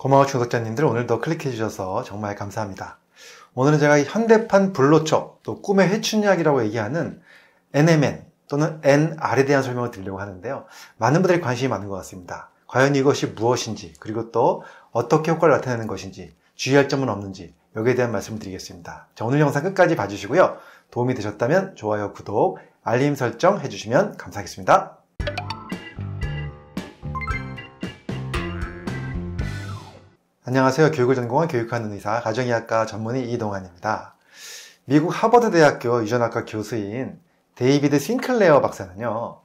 고마워 중독자님들 오늘도 클릭해주셔서 정말 감사합니다. 오늘은 제가 현대판 블로초또 꿈의 해춘약이라고 얘기하는 NMN 또는 NR에 대한 설명을 드리려고 하는데요. 많은 분들이 관심이 많은 것 같습니다. 과연 이것이 무엇인지 그리고 또 어떻게 효과를 나타내는 것인지 주의할 점은 없는지 여기에 대한 말씀을 드리겠습니다. 자, 오늘 영상 끝까지 봐주시고요. 도움이 되셨다면 좋아요, 구독, 알림 설정 해주시면 감사하겠습니다. 안녕하세요. 교육을 전공한 교육하는 의사, 가정의학과 전문의 이동환입니다. 미국 하버드대학교 유전학과 교수인 데이비드 싱클레어 박사는요,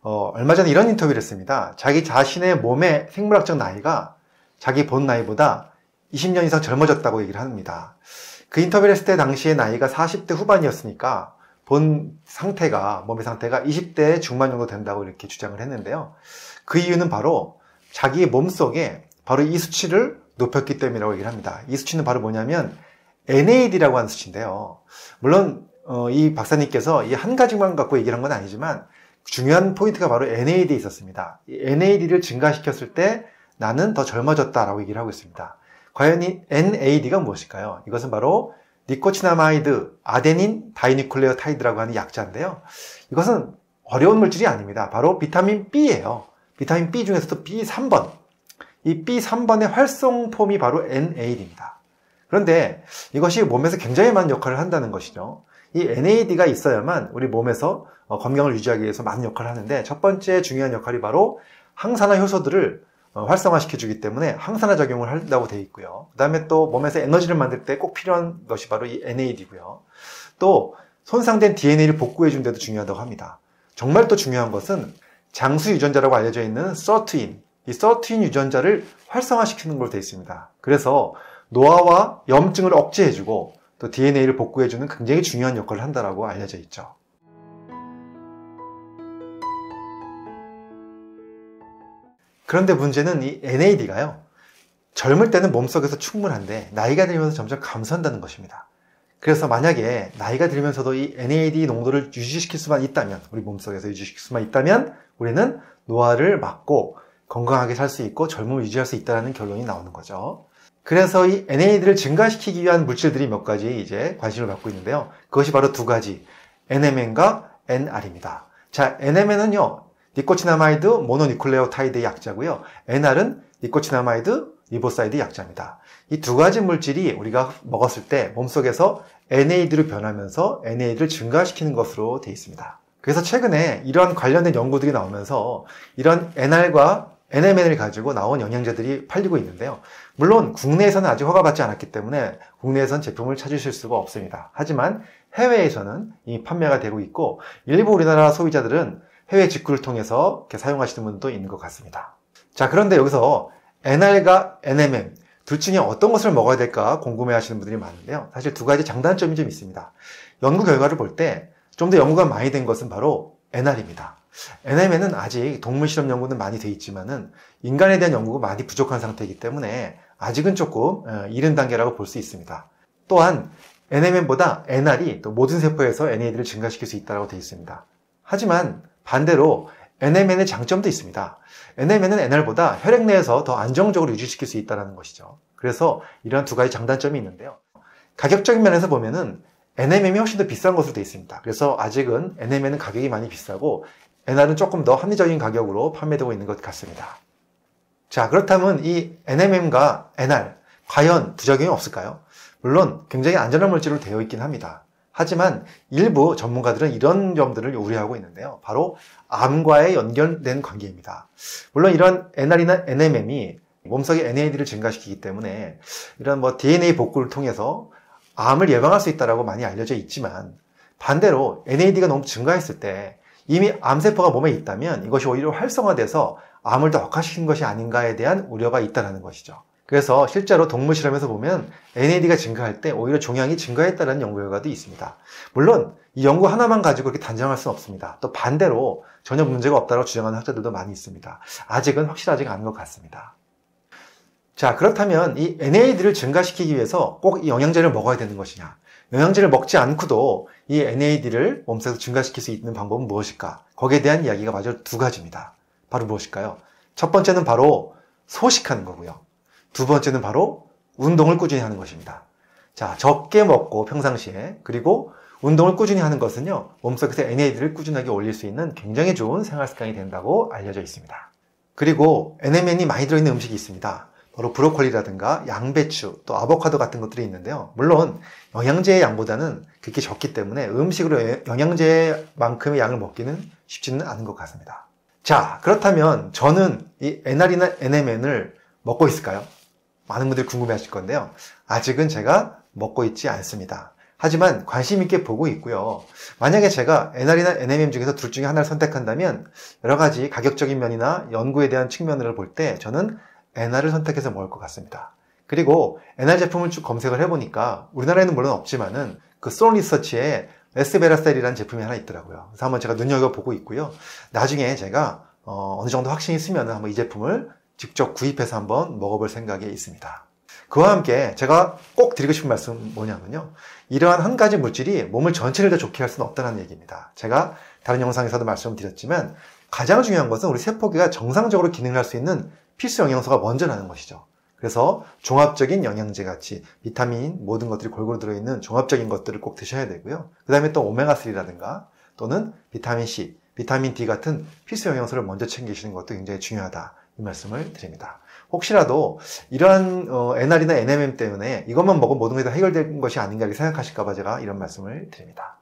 어, 얼마 전에 이런 인터뷰를 했습니다. 자기 자신의 몸의 생물학적 나이가 자기 본 나이보다 20년 이상 젊어졌다고 얘기를 합니다. 그 인터뷰를 했을 때 당시의 나이가 40대 후반이었으니까 본 상태가, 몸의 상태가 20대 중반 정도 된다고 이렇게 주장을 했는데요. 그 이유는 바로 자기 몸속에 바로 이 수치를 높였기 때문이라고 얘기를 합니다. 이 수치는 바로 뭐냐면 NAD라고 하는 수치인데요. 물론 어, 이 박사님께서 이 한 가지만 갖고 얘기를 한 건 아니지만 중요한 포인트가 바로 NAD에 있었습니다. NAD를 증가시켰을 때 나는 더 젊어졌다라고 얘기를 하고 있습니다. 과연 이 NAD가 무엇일까요? 이것은 바로 니코치나마이드 아데닌 다이니클레오타이드라고 하는 약자인데요. 이것은 어려운 물질이 아닙니다. 바로 비타민 B예요. 비타민 B 중에서도 B3번 이 B3번의 활성폼이 바로 NAD입니다. 그런데 이것이 몸에서 굉장히 많은 역할을 한다는 것이죠. 이 NAD가 있어야만 우리 몸에서 어, 건강을 유지하기 위해서 많은 역할을 하는데 첫 번째 중요한 역할이 바로 항산화 효소들을 어, 활성화시켜주기 때문에 항산화 작용을 한다고 되어 있고요. 그 다음에 또 몸에서 에너지를 만들 때 꼭 필요한 것이 바로 이 NAD고요. 또 손상된 DNA를 복구해준 데도 중요하다고 합니다. 정말 또 중요한 것은 장수 유전자라고 알려져 있는 서트인 이 서트윈 유전자를 활성화시키는 걸로 되어 있습니다. 그래서 노화와 염증을 억제해주고 또 DNA를 복구해주는 굉장히 중요한 역할을 한다라고 알려져 있죠. 그런데 문제는 이 NAD가요. 젊을 때는 몸속에서 충분한데 나이가 들면서 점점 감소한다는 것입니다. 그래서 만약에 나이가 들면서도 이 NAD 농도를 유지시킬 수만 있다면 우리 몸속에서 유지시킬 수만 있다면 우리는 노화를 막고 건강하게 살 수 있고 젊음을 유지할 수 있다는 결론이 나오는 거죠. 그래서 이 NAD를 증가시키기 위한 물질들이 몇 가지 이제 관심을 받고 있는데요. 그것이 바로 두 가지. NMN과 NR입니다. 자, NMN은요. 니코치나마이드 모노니클레오타이드의 약자고요. NR은 니코치나마이드 리보사이드 약자입니다. 이 두 가지 물질이 우리가 먹었을 때 몸속에서 NAD로 변하면서 NAD를 증가시키는 것으로 되어 있습니다. 그래서 최근에 이러한 관련된 연구들이 나오면서 이런 NR과 NMN을 가지고 나온 영양제들이 팔리고 있는데요. 물론 국내에서는 아직 허가받지 않았기 때문에 국내에선 제품을 찾으실 수가 없습니다. 하지만 해외에서는 이미 판매가 되고 있고 일부 우리나라 소비자들은 해외 직구를 통해서 사용하시는 분도 있는 것 같습니다. 자 그런데 여기서 NR과 NMN 둘 중에 어떤 것을 먹어야 될까 궁금해 하시는 분들이 많은데요. 사실 두 가지 장단점이 좀 있습니다. 연구 결과를 볼 때 좀 더 연구가 많이 된 것은 바로 NR입니다. n m n 은 아직 동물 실험 연구는 많이 돼 있지만은 인간에 대한 연구가 많이 부족한 상태이기 때문에 아직은 조금 어, 이른 단계라고 볼 수 있습니다. 또한 NMN보다 NR이 또 모든 세포에서 NAD를 증가시킬 수 있다고 되어 있습니다. 하지만 반대로 NMN의 장점도 있습니다. NMN은 NR보다 혈액 내에서 더 안정적으로 유지시킬 수 있다는 것이죠. 그래서 이러한 두 가지 장단점이 있는데요. 가격적인 면에서 보면은 n m n 이 훨씬 더 비싼 것으로 되어 있습니다. 그래서 아직은 n m n 은 가격이 많이 비싸고 NR은 조금 더 합리적인 가격으로 판매되고 있는 것 같습니다. 자, 그렇다면 이 NMM과 NR, 과연 부작용이 없을까요? 물론 굉장히 안전한 물질로 되어 있긴 합니다. 하지만 일부 전문가들은 이런 점들을 우려하고 있는데요. 바로 암과의 연결된 관계입니다. 물론 이런 NR이나 NMM이 몸속의 NAD를 증가시키기 때문에 이런 뭐 DNA 복구를 통해서 암을 예방할 수있다고 많이 알려져 있지만 반대로 NAD가 너무 증가했을 때 이미 암세포가 몸에 있다면 이것이 오히려 활성화돼서 암을 더 악화시킨 것이 아닌가에 대한 우려가 있다는 것이죠. 그래서 실제로 동물 실험에서 보면 NAD가 증가할 때 오히려 종양이 증가했다는 연구 결과도 있습니다. 물론 이 연구 하나만 가지고 이렇게 단정할 수는 없습니다. 또 반대로 전혀 문제가 없다고 주장하는 학자들도 많이 있습니다. 아직은 확실하지 않은 것 같습니다. 자 그렇다면 이 NAD를 증가시키기 위해서 꼭 이 영양제를 먹어야 되는 것이냐 영양제를 먹지 않고도 이 NAD를 몸속에서 증가시킬 수 있는 방법은 무엇일까? 거기에 대한 이야기가 마저 두 가지입니다. 바로 무엇일까요? 첫 번째는 바로 소식하는 거고요. 두 번째는 바로 운동을 꾸준히 하는 것입니다. 자, 적게 먹고 평상시에 그리고 운동을 꾸준히 하는 것은요, 몸속에서 NAD를 꾸준하게 올릴 수 있는 굉장히 좋은 생활 습관이 된다고 알려져 있습니다. 그리고 NMN이 많이 들어있는 음식이 있습니다. 바로 브로콜리라든가 양배추, 또 아보카도 같은 것들이 있는데요. 물론 영양제의 양보다는 그게 적기 때문에 음식으로 예, 영양제만큼의 양을 먹기는 쉽지는 않은 것 같습니다. 자, 그렇다면 저는 이 NR이나 NMN을 먹고 있을까요? 많은 분들이 궁금해 하실 건데요. 아직은 제가 먹고 있지 않습니다. 하지만 관심 있게 보고 있고요. 만약에 제가 NR이나 NMM 중에서 둘 중에 하나를 선택한다면 여러 가지 가격적인 면이나 연구에 대한 측면을 볼 때 저는 엔화을 선택해서 먹을 것 같습니다. 그리고 엔화 제품을 쭉 검색을 해보니까 우리나라에는 물론 없지만은 그솔 리서치에 에스베라셀이라는 제품이 하나 있더라고요. 그래서 한번 제가 눈여겨보고 있고요. 나중에 제가 어, 느 정도 확신이 있으면 한번 이 제품을 직접 구입해서 한번 먹어볼 생각이 있습니다. 그와 함께 제가 꼭 드리고 싶은 말씀 은 뭐냐면요. 이러한 한 가지 물질이 몸을 전체를 다 좋게 할 수는 없다는 얘기입니다. 제가 다른 영상에서도 말씀드렸지만 가장 중요한 것은 우리 세포기가 정상적으로 기능할 수 있는 필수 영양소가 먼저나는 것이죠. 그래서 종합적인 영양제 같이 비타민 모든 것들이 골고루 들어있는 종합적인 것들을 꼭 드셔야 되고요. 그 다음에 또 오메가3라든가 또는 비타민C, 비타민 D 같은 필수 영양소를 먼저 챙기시는 것도 굉장히 중요하다. 이 말씀을 드립니다. 혹시라도 이러한 어, NR이나 NMM 때문에 이것만 먹으면 모든 게 다 해결된 것이 아닌가 이렇게 생각하실까봐 제가 이런 말씀을 드립니다.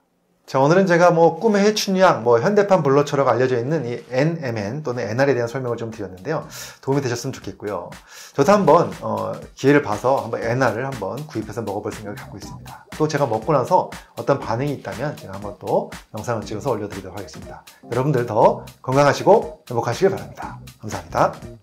자, 오늘은 제가 뭐 꿈의 해춘약, 뭐 현대판 블러처라고 알려져 있는 이 NMN 또는 NR에 대한 설명을 좀 드렸는데요. 도움이 되셨으면 좋겠고요. 저도 한번 어, 기회를 봐서 한번 NR을 한번 구입해서 먹어볼 생각을 갖고 있습니다. 또 제가 먹고 나서 어떤 반응이 있다면 제가 한번 또 영상을 찍어서 올려드리도록 하겠습니다. 여러분들 더 건강하시고 행복하시길 바랍니다. 감사합니다.